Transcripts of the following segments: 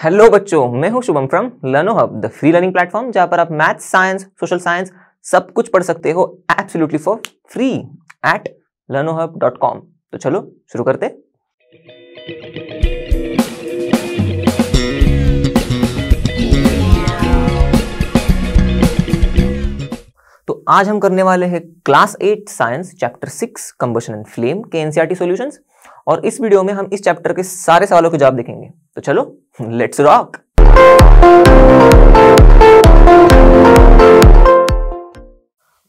Hello बच्चों मैं हूं Shubham from Learno Hub the free learning platform जहां पर आप मैथ्स साइंस सोशल साइंस सब कुछ पढ़ सकते हो absolutely for free at Learno Hub dot com तो चलो शुरू करते तो आज हम करने वाले हैं class eight science chapter six combustion and flame के एनसीआरटी सॉल्यूशंस और इस वीडियो में हम इस चैप्टर के सारे सवालों के जवाब देखेंगे तो चलो लेट्स रॉक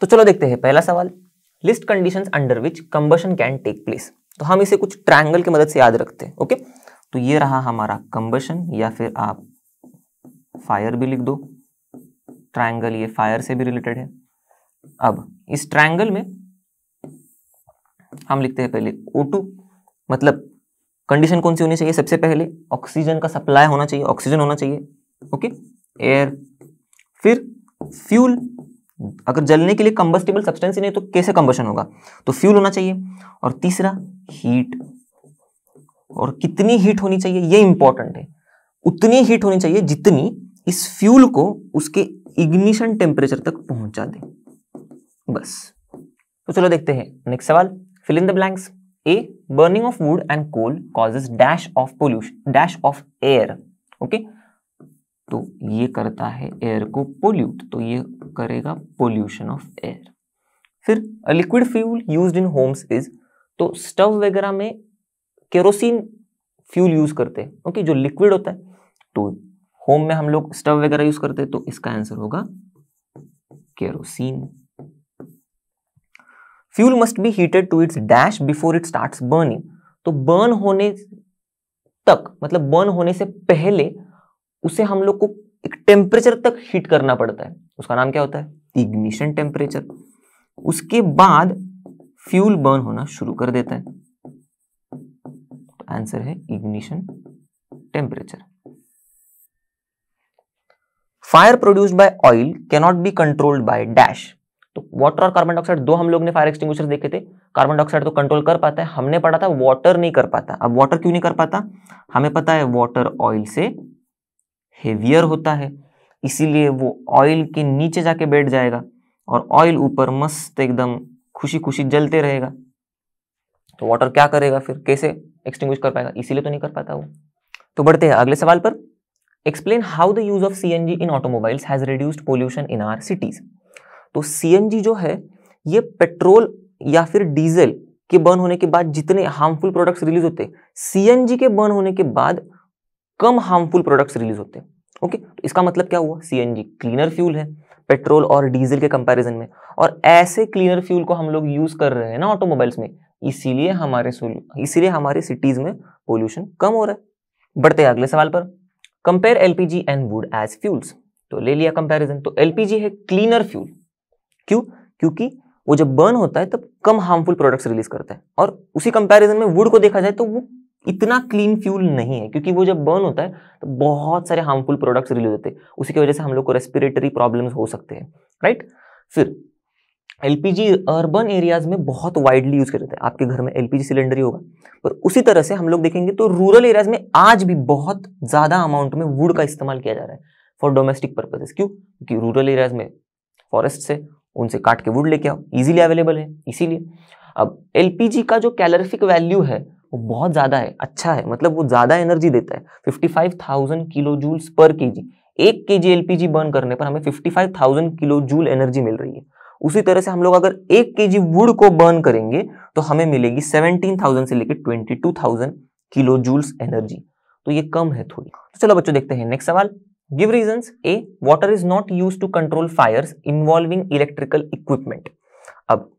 तो चलो देखते हैं पहला सवाल list conditions under which combustion can take place तो हम इसे कुछ ट्रायंगल की मदद से याद रखते हैं ओके तो ये रहा हमारा कंबशन या फिर आप फायर भी लिख दो ट्रायंगल ये फायर से भी रिलेटेड है अब इस ट्रायंगल में हम लिखते हैं पहले O2 मतलब कंडीशन कौन सी होनी चाहिए सबसे पहले ऑक्सीजन का सप्लाई होना चाहिए ऑक्सीजन होना चाहिए ओके एयर फिर फ्यूल अगर जलने के लिए कंबस्टेबल सब्सटेंस ही नहीं तो कैसे कंबशन होगा तो फ्यूल होना चाहिए और तीसरा हीट और कितनी हीट होनी चाहिए ये इंपॉर्टेंट है उतनी हीट होनी चाहिए जितनी इस फ्यूल को उसके इग्निशन टेम्परेचर तक पहुंचा दे बस तो चलो देखते हैं नेक्स्ट सवाल fill in the blanks a burning of wood and coal causes dash of pollution dash of air okay okay? तो ये करता है एयर को पोल्यूट तो ये करेगा पोल्यूशन ऑफ एयर फिर liquid fuel used in homes is तो स्टव वगैरह में केरोसिन फ्यूल यूज करते हैं ओके जो लिक्विड होता है तो होम में हम लोग स्टव वगैरह यूज करते हैं तो इसका आंसर होगा kerosene fuel must be heated to its dash before it start burning तो बर्न होने तक मतलब बर्न होने से पहले उसे हम लोग को एक टेम्परेचर तक हीट करना पड़ता है उसका नाम क्या होता है इग्निशन टेम्परेचर उसके बाद फ्यूल बर्न होना शुरू कर देता है तो आंसर है ignition temperature fire produced by oil cannot be controlled by dash तो वाटर और कार्बन डाइऑक्साइड दो हम लोग ने फायर एक्सटिंग्विशर देखे थे कार्बन डाइऑक्साइड तो कंट्रोल कर पाता है हमने पढ़ा था वाटर नहीं कर पाता अब वाटर क्यों नहीं कर पाता हमें पता है वाटर ऑयल से हेवियर होता है इसीलिए वो ऑयल के नीचे जाके बैठ जाएगा और ऑयल ऊपर मस्त एकदम खुशी खुशी जलते रहेगा तो वाटर क्या करेगा फिर कैसे एक्सटिंग्विश कर पाएगा इसीलिए तो नहीं कर पाता वो तो बढ़ते हैं अगले सवाल पर explain how the use of C in automobiles has reduced pollution in our cities तो सी जो है ये पेट्रोल या फिर डीजल के बर्न होने के बाद जितने हार्मफुल प्रोडक्ट्स रिलीज होते सी के बर्न होने के बाद कम हार्मफुल प्रोडक्ट्स रिलीज होते हैं ओके तो इसका मतलब क्या हुआ सी क्लीनर फ्यूल है पेट्रोल और डीजल के कंपैरिजन में और ऐसे क्लीनर फ्यूल को हम लोग यूज़ कर रहे हैं ना ऑटोमोबाइल्स में इसीलिए हमारे इसीलिए हमारे सिटीज़ में पोल्यूशन कम हो रहा है बढ़ते हैं अगले सवाल पर compare LPG and wood as fuels तो ले लिया कंपैरिजन तो एलपीजी है क्लीनर फ्यूल क्यों क्योंकि वो जब बर्न होता है तब कम हार्मफुल प्रोडक्ट्स रिलीज करता है और उसी कंपैरिजन में वुड को देखा जाए तो वो इतना क्लीन फ्यूल नहीं है क्योंकि वो जब बर्न होता है तो बहुत सारे हार्मफुल प्रोडक्ट्स रिलीज होते हैं उसी की वजह से हम लोग को रेस्पिरेटरी प्रॉब्लम्स हो सकते हैं राइट फिर एलपीजी अर्बन एरियाज में बहुत वाइडली यूज किया जाता है आपके घर में एलपीजी सिलेंडर ही होगा पर उसी तरह से हम लोग देखेंगे तो रूरल एरियाज में आज भी बहुत ज़्यादा अमाउंट में वुड का इस्तेमाल किया जा रहा है फॉर डोमेस्टिक पर्पजेस क्यों क्योंकि रूरल एरियाज में फॉरेस्ट से उनसे काट के वुड लेके आओ इजीली अवेलेबल है इसीलिए अब एल का जो कैलोरिफिक वैल्यू है वो बहुत ज़्यादा है अच्छा है मतलब वो ज़्यादा एनर्जी देता है थाउजेंड किलो जूल्स पर के जी एक के जी एल बर्न करने पर हमें fifty five thousand kilojoule energy मिल रही है उसी तरह से हम लोग अगर एक के जी वुड को बर्न करेंगे तो हमें मिलेगी सेवनटीन थाउजेंड से लेकर twenty two thousand kilojoules energy तो ये कम है थोड़ी तो चलो बच्चों देखते हैं नेक्स्ट सवाल give reason a water is not use to control fire involving electrical equipment अब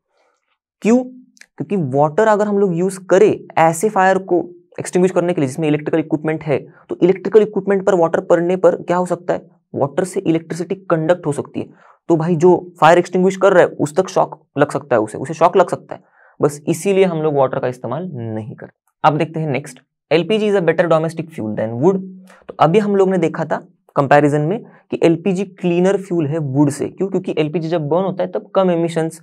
क्यों क्योंकि वाटर अगर हम लोग यूज करें ऐसे फायर को एक्सटिंग्विश करने के लिए जिसमें इलेक्ट्रिकल इक्विपमेंट है तो इलेक्ट्रिकल इक्विपमेंट पर वाटर पड़ने पर क्या हो सकता है वाटर से इलेक्ट्रिसिटी कंडक्ट हो सकती है तो भाई जो फायर एक्सटिंग्विश कर रहा है उस तक शॉक लग सकता है उसे उसे शॉक लग सकता है बस इसीलिए हम लोग वाटर का इस्तेमाल नहीं करते अब देखते हैं next LPG is a better domestic fuel than wood तो अभी हम लोग ने देखा था कंपैरिजन में कि एलपीजी क्लीनर फ्यूल है वुड से क्यों क्योंकि एलपीजी जब बर्न होता है तब कम एमिशंस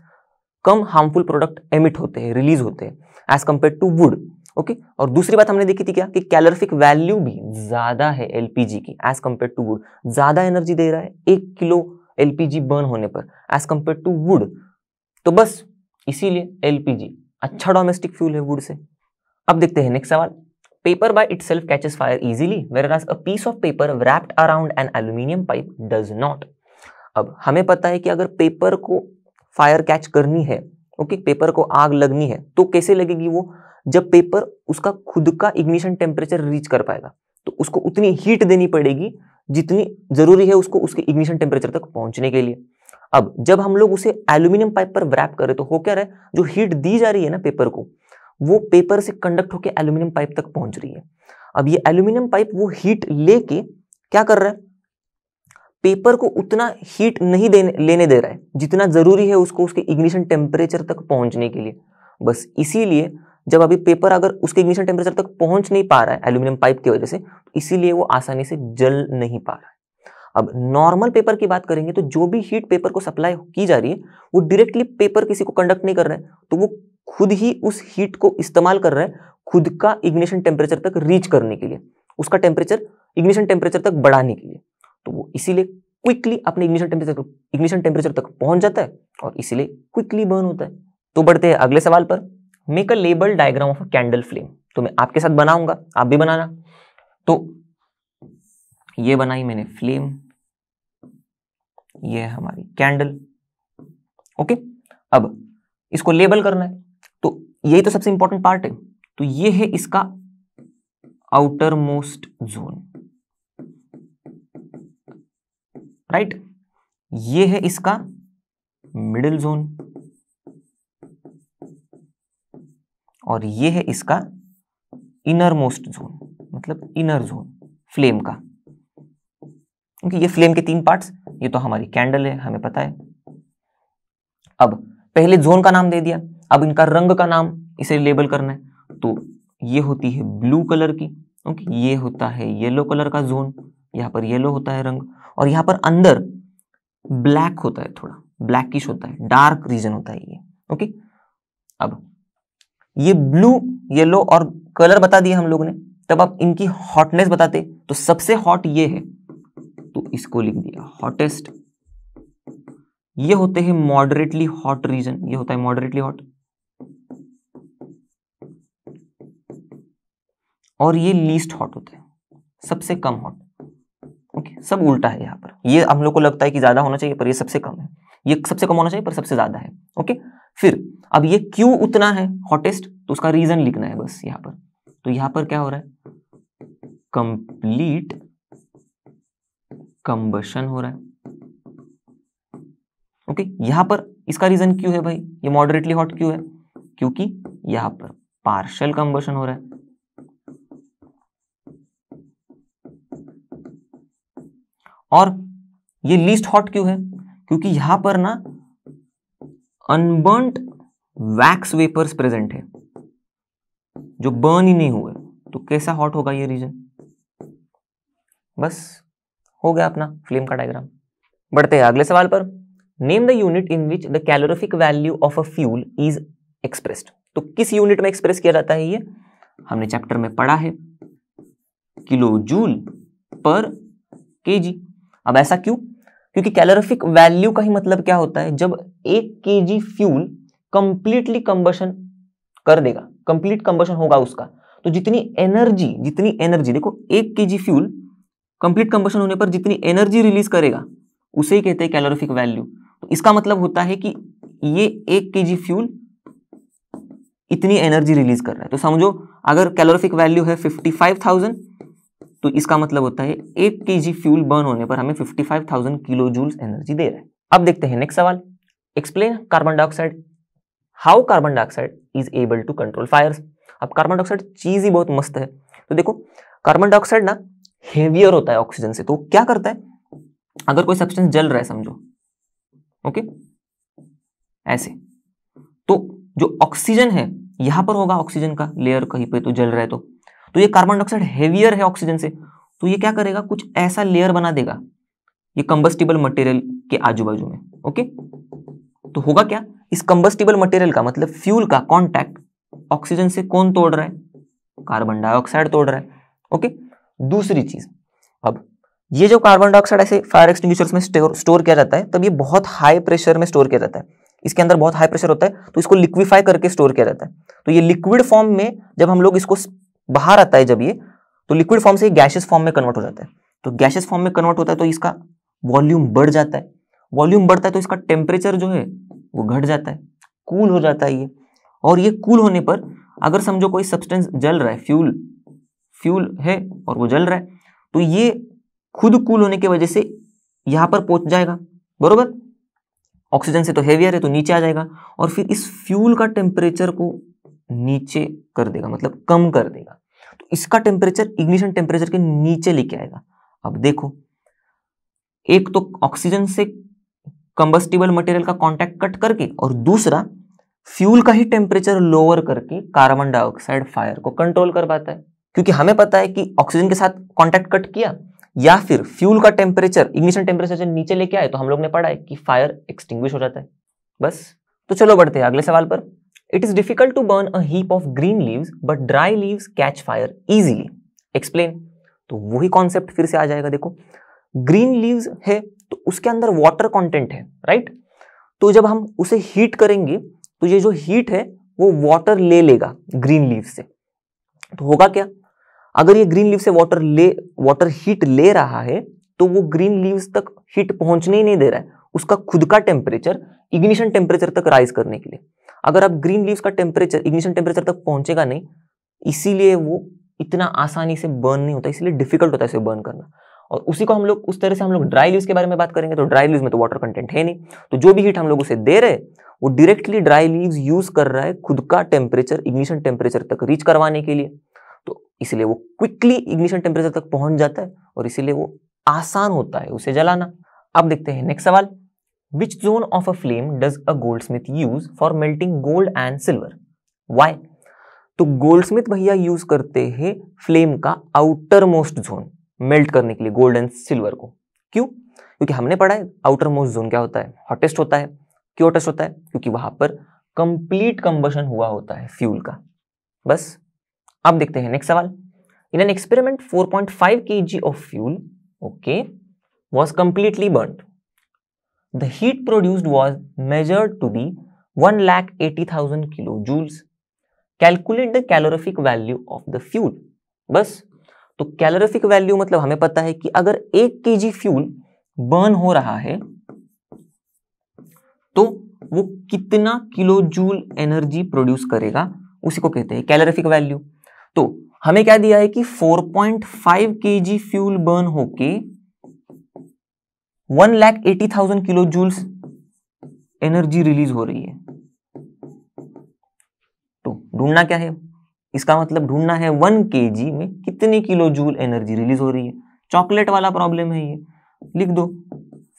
कम हार्मफुल प्रोडक्ट एमिट होते हैं रिलीज होते हैं as compare to wood okay और दूसरी बात हमने देखी थी क्या कि कैलोरिफिक वैल्यू भी ज़्यादा है एलपीजी की एज कंपेयर टू वुड ज़्यादा एनर्जी दे रहा है एक किलो एलपीजी बर्न होने पर एज कंपेयर टू वुड तो बस इसीलिए एलपीजी अच्छा डोमेस्टिक फ्यूल है वुड से अब देखते हैं नेक्स्ट सवाल Paper by itself catches fire easily, whereas a piece of paper wrapped around an aluminium pipe does not. अब हमें पता है कि अगर पेपर को फायर कैच करनी है ओके okay, पेपर को आग लगनी है तो कैसे लगेगी वो जब पेपर उसका खुद का इग्निशन टेम्परेचर रीच कर पाएगा तो उसको उतनी हीट देनी पड़ेगी जितनी जरूरी है उसको उसके इग्निशन टेम्परेचर तक पहुंचने के लिए अब जब हम लोग उसे एल्यूमिनियम पाइप पर व्रैप करें तो हो क्या रहा है जो हीट दी जा रही है ना पेपर को वो पेपर से कंडक्ट होकर एल्यूमिनियम पाइप तक पहुंच रही है अब ये एल्यूमिनियम पाइप वो हीट लेके क्या कर रहा है पेपर को उतना हीट नहीं देने लेने दे रहा है जितना ज़रूरी है उसको उसके इग्निशन टेम्परेचर तक पहुंचने के लिए बस इसीलिए जब अभी पेपर अगर उसके इग्निशन टेम्परेचर तक पहुंच नहीं पा रहा है एल्यूमिनियम पाइप की वजह से तो इसीलिए वो आसानी से जल नहीं पा रहा है अब नॉर्मल पेपर की बात करेंगे तो जो भी हीट पेपर को सप्लाई की जा रही है वो डायरेक्टली पेपर किसी को कंडक्ट नहीं कर रहा है तो वो खुद ही उस हीट को इस्तेमाल कर रहा है खुद का इग्निशन टेम्परेचर तक रीच करने के लिए उसका टेम्परेचर इग्निशन टेम्परेचर तक बढ़ाने के लिए तो वो इसीलिए क्विकली अपने इग्निशन टेम्परेचर इग्निशन टेम्परेचर तक पहुंच जाता है और इसीलिए क्विकली बर्न होता है तो बढ़ते हैं अगले सवाल पर make a label diagram of a candle flame तो मैं आपके साथ बनाऊंगा आप भी बनाना तो ये बनाई मैंने फ्लेम ये हमारी कैंडल ओके अब इसको लेबल करना है यही तो सबसे इंपॉर्टेंट पार्ट है तो ये है इसका आउटर मोस्ट जोन राइट ये है इसका मिडिल जोन और ये है इसका इनर मोस्ट जोन मतलब इनर जोन फ्लेम का क्योंकि ये फ्लेम के तीन पार्ट्स ये तो हमारी कैंडल है हमें पता है अब पहले जोन का नाम दे दिया अब इनका रंग का नाम इसे लेबल करना है तो ये होती है ब्लू कलर की ओके ये होता है येलो कलर का जोन यहाँ पर येलो होता है रंग और यहाँ पर अंदर ब्लैक होता है थोड़ा ब्लैकिश होता है डार्क रीजन होता है ये ओके अब ये ब्लू येलो और कलर बता दिए हम लोग ने तब आप इनकी हॉटनेस बताते तो सबसे हॉट ये है तो इसको लिख दिया हॉटेस्ट ये होते हैं मॉडरेटली हॉट रीजन ये होता है मॉडरेटली हॉट और ये लीस्ट हॉट होता है सबसे कम हॉट ओके सब उल्टा है यहाँ पर ये हम लोग को लगता है कि ज्यादा होना चाहिए पर ये सबसे कम है ये सबसे कम होना चाहिए पर सबसे ज्यादा है ओके फिर अब ये क्यों उतना है हॉटेस्ट तो उसका रीजन लिखना है बस यहाँ पर तो यहाँ पर क्या हो रहा है कंप्लीट कंबशन हो रहा है ओके okay? यहां पर इसका रीजन क्यों है भाई ये मॉडरेटली हॉट क्यों है क्योंकि यहां पर पार्शल कंबशन हो रहा है और ये लीस्ट हॉट क्यों है क्योंकि यहां पर ना अनबर्न वैक्स वेपर्स प्रेजेंट है जो बर्न ही नहीं हुए तो कैसा हॉट होगा ये रीजन बस हो गया अपना फ्लेम का डायग्राम बढ़ते हैं अगले सवाल पर name the unit in which the calorific value of a fuel is expressed तो किस यूनिट में एक्सप्रेस किया जाता है ये हमने चैप्टर में पढ़ा है किलो जूल पर केजी अब ऐसा क्यों क्योंकि कैलोरिफिक वैल्यू का ही मतलब क्या होता है जब एक के फ्यूल कंप्लीटली कंबशन कर देगा कंप्लीट कंबशन होगा उसका तो जितनी एनर्जी जितनी एनर्जी देखो एक के फ्यूल कंप्लीट कंबशन होने पर जितनी एनर्जी रिलीज करेगा उसे ही कहते हैं कैलोरिफिक वैल्यू तो इसका मतलब होता है कि ये एक के फ्यूल इतनी एनर्जी रिलीज कर रहा है तो समझो अगर कैलोरिफिक वैल्यू है फिफ्टी फाइव थाउजेंड तो इसका मतलब होता है एक के फ्यूल बर्न होने पर हमें 55,000 किलो जूल्स एनर्जी दे रहा है अब देखते हैं नेक्स्ट सवाल explain carbon dioxide how carbon dioxide is able to control fire अब कार्बन डाइऑक्साइड चीज ही बहुत मस्त है तो देखो कार्बन डाइऑक्साइड ना हेवियर होता है ऑक्सीजन से तो क्या करता है अगर कोई सब्सटेंस जल रहा है समझो ओके ऐसे तो जो ऑक्सीजन है यहां पर होगा ऑक्सीजन का लेयर कहीं पे तो जल रहा है तो तो ये कार्बन डाइऑक्साइड हेवियर है ऑक्सीजन से तो ये क्या करेगा कुछ ऐसा लेयर बना देगा ये कंबस्टिबल मटेरियल के आजू बाजू में ओके तो होगा क्या इस कंबस्टिबल मटेरियल का मतलब फ्यूल का कॉन्टैक्ट ऑक्सीजन से कौन तोड़ रहा है कार्बन डाइऑक्साइड तोड़ रहा है ओके दूसरी चीज अब ये जो कार्बन डाइऑक्साइड ऐसे फायर एक्सटिंग्विशर्स में स्टोर, स्टोर किया जाता है तब ये बहुत हाई प्रेशर में स्टोर किया जाता है इसके अंदर बहुत हाई प्रेशर होता है तो इसको लिक्विफाई करके स्टोर किया जाता है तो ये लिक्विड फॉर्म में जब हम लोग इसको बाहर आता है जब ये तो लिक्विड फॉर्म से गैसेस फॉर्म में कन्वर्ट हो जाता है तो गैसेस फॉर्म में कन्वर्ट होता है तो इसका वॉल्यूम बढ़ जाता है वॉल्यूम बढ़ता है तो इसका टेम्परेचर जो है वो घट जाता है कूल हो जाता है ये और ये कूल होने पर अगर समझो कोई सब्सटेंस जल रहा है फ्यूल फ्यूल है और वो जल रहा है तो ये खुद कूल होने की वजह से यहाँ पर पहुंच जाएगा बरोबर ऑक्सीजन से तो हेवियर है तो नीचे आ जाएगा और फिर इस फ्यूल का टेम्परेचर को नीचे कर देगा मतलब कम कर देगा तो इसका टेम्परेचर इग्निशन टेम्परेचर के नीचे लेके आएगा अब देखो एक तो ऑक्सीजन से कंबस्टिबल मटेरियल का कांटेक्ट कट करके और दूसरा फ्यूल का ही टेम्परेचर लोअर करके कार्बन डाइऑक्साइड फायर को कंट्रोल कर पाता है क्योंकि हमें पता है कि ऑक्सीजन के साथ कांटेक्ट कट किया या फिर फ्यूल का टेम्परेचर इग्निशन टेम्परेचर से नीचे लेके आए तो हम लोग ने पढ़ा है कि फायर एक्सटिंग्विश हो जाता है बस तो चलो बढ़ते हैं अगले सवाल पर it is difficult to burn a heap of green leaves, but dry leaves catch fire easily. तो वही कॉन्सेप्ट फिर से आ जाएगा देखो ग्रीन लीव्स है तो उसके अंदर वाटर कंटेंट है राइट तो जब हम उसे हीट करेंगे तो ये जो हीट है वो वाटर ले लेगा ग्रीन लीव से तो होगा क्या अगर ये ग्रीन लीव से वाटर ले वाटर हीट ले रहा है तो वो ग्रीन लीव्स तक हीट पहुंचने ही नहीं दे रहा है उसका खुद का टेम्परेचर इग्निशन टेम्परेचर तक राइज करने के लिए अगर आप ग्रीन लीव्स का टेम्परेचर इग्निशन टेम्परेचर तक पहुंचेगा नहीं इसीलिए वो इतना आसानी से बर्न नहीं होता इसलिए डिफिकल्ट होता है इसे बर्न करना और उसी को हम लोग उस तरह से हम लोग ड्राई लीव्स के बारे में बात करेंगे तो ड्राई लीव्स में तो वाटर कंटेंट है नहीं तो जो भी हीट हम लोग उसे दे रहे वो डायरेक्टली ड्राई लीव्स यूज कर रहा है खुद का टेम्परेचर इग्निशन टेम्परेचर तक रीच करवाने के लिए तो इसलिए वो क्विकली इग्निशन टेम्परेचर तक पहुंच जाता है और इसीलिए वो आसान होता है उसे जलाना अब देखते हैं नेक्स्ट सवाल Which zone of a flame does a goldsmith use for melting gold and silver? Why? तो गोल्डस्मिथ भैया यूज करते हैं फ्लेम का आउटर मोस्ट जोन मेल्ट करने के लिए गोल्ड एंड सिल्वर को क्यों क्योंकि हमने पढ़ा है आउटर मोस्ट जोन क्या होता है हॉटेस्ट होता है क्यों हॉटेस्ट होता है क्योंकि वहां पर कंप्लीट कंबशन हुआ होता है फ्यूल का बस अब देखते हैं नेक्स्ट सवाल in an experiment 4.5 g of fuel okay was completely burned heat the heat produced was measured to be 1,80,000 kilojoules. Calculate the calorific value of the fuel बस तो कैलोरफिक वैल्यू मतलब हमें पता है कि अगर एक के जी फ्यूल बर्न हो रहा है तो वो कितना किलो जूल एनर्जी प्रोड्यूस करेगा उसी को कहते हैं कैलोरफिक वैल्यू तो हमें क्या दिया है कि four point five kg fuel burn होके one lakh eighty thousand kilojoules energy release हो रही है तो ढूंढना क्या है इसका मतलब ढूंढना है वन के में कितने किलो जूल एनर्जी रिलीज हो रही है चॉकलेट वाला प्रॉब्लम है ये लिख दो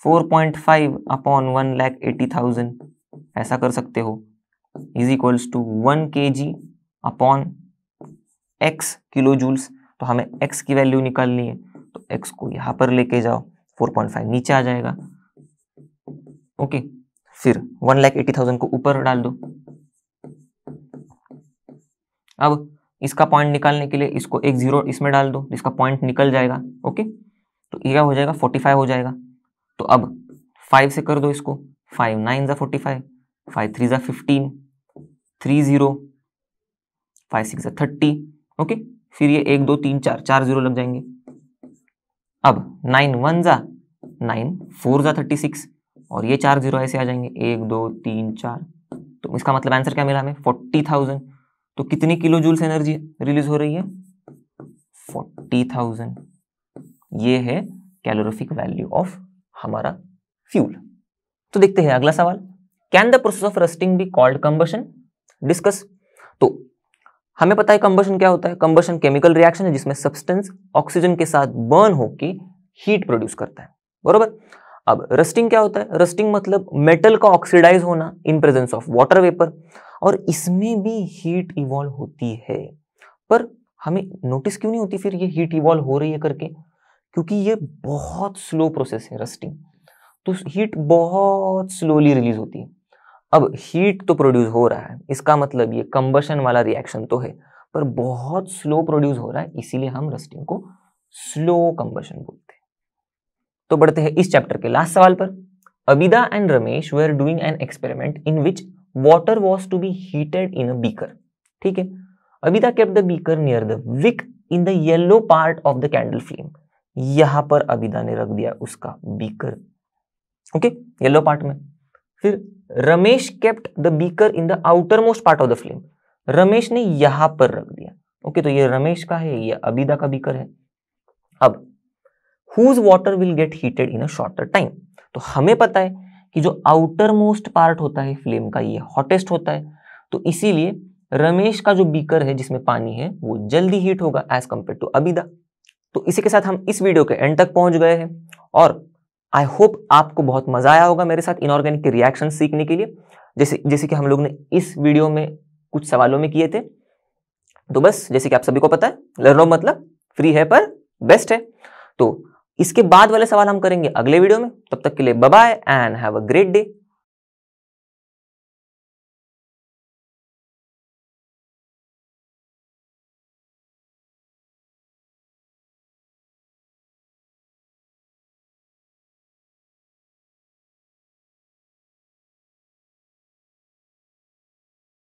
4.5 point five upon one lakh eighty thousand ऐसा कर सकते हो is equals to one kg upon x kilojoules तो हमें एक्स की वैल्यू निकालनी है तो एक्स को यहाँ पर लेके जाओ 4.5 नीचे आ जाएगा ओके फिर वन लाख एटी थाउजेंड को ऊपर डाल दो अब इसका पॉइंट निकालने के लिए इसको एक जीरो इसमें डाल दो इसका पॉइंट निकल जाएगा ओके तो यह हो जाएगा फोर्टी फाइव हो जाएगा तो अब फाइव से कर दो इसको फाइव नाइन ज़ा फोर्टी फाइव फाइव थ्री ज़ा fifteen three zero five six ज़ा थर्टी ओके फिर ये एक दो तीन चार चार ज़ीरो लग जाएंगे अब नाइन वन ज़ा नाइन फोर ज़ा थर्टी सिक्स और ये चार जीरो ऐसे आ जाएंगे एक दो तीन चार तो इसका मतलब आंसर क्या मिला हमें फोर्टी थाउजेंड तो कितनी किलो जूल्स एनर्जी रिलीज हो रही है फोर्टी थाउजेंड ये है कैलोरिफिक वैल्यू ऑफ हमारा फ्यूल तो देखते हैं अगला सवाल can the process of rusting be called combustion discuss तो हमें पता है कंबशन क्या होता है कंबशन केमिकल रिएक्शन है जिसमें सब्सटेंस ऑक्सीजन के साथ बर्न होकर हीट प्रोड्यूस करता है बरोबर अब रस्टिंग क्या होता है रस्टिंग मतलब मेटल का ऑक्सीडाइज होना in presence of water vapour और इसमें भी हीट इवॉल्व होती है पर हमें नोटिस क्यों नहीं होती फिर ये हीट इवॉल्व हो रही है करके क्योंकि ये बहुत स्लो प्रोसेस है रस्टिंग तो हीट बहुत स्लोली रिलीज होती है अब हीट तो प्रोड्यूस हो रहा है इसका मतलब ये कंबशन वाला रिएक्शन तो है पर बहुत स्लो प्रोड्यूस हो रहा है इसीलिए हम रस्टिंग को स्लो कंबशन बोलते हैं तो बढ़ते हैं इस चैप्टर के लास्ट सवाल पर Abida and Ramesh were doing an experiment in which water was to be heated in a beaker ठीक है Abida kept the beaker near the wick in the yellow part of the candle flame यहां पर अबिदा ने रख दिया उसका बीकर ओके येलो पार्ट में फिर Ramesh kept the beaker in the outermost part of the flame Ramesh ने यहां पर रख दिया ओके okay, तो ये रमेश का है ये अबिदा का बीकर है अब whose water will get heated in a shorter time तो हमें पता है कि जो आउटर मोस्ट पार्ट होता है फ्लेम का ये हॉटेस्ट होता है तो इसीलिए रमेश का जो बीकर है जिसमें पानी है वो जल्दी हीट होगा एज कम्पेयर टू अबिदा तो इसी के साथ हम इस वीडियो के एंड तक पहुंच गए हैं और आई होप आपको बहुत मजा आया होगा मेरे साथ इनऑर्गेनिक के रिएक्शन सीखने के लिए जैसे जैसे कि हम लोग ने इस वीडियो में कुछ सवालों में किए थे तो बस जैसे कि आप सभी को पता है लर्नो मतलब फ्री है पर बेस्ट है तो इसके बाद वाले सवाल हम करेंगे अगले वीडियो में तब तक के लिए bye and have a great day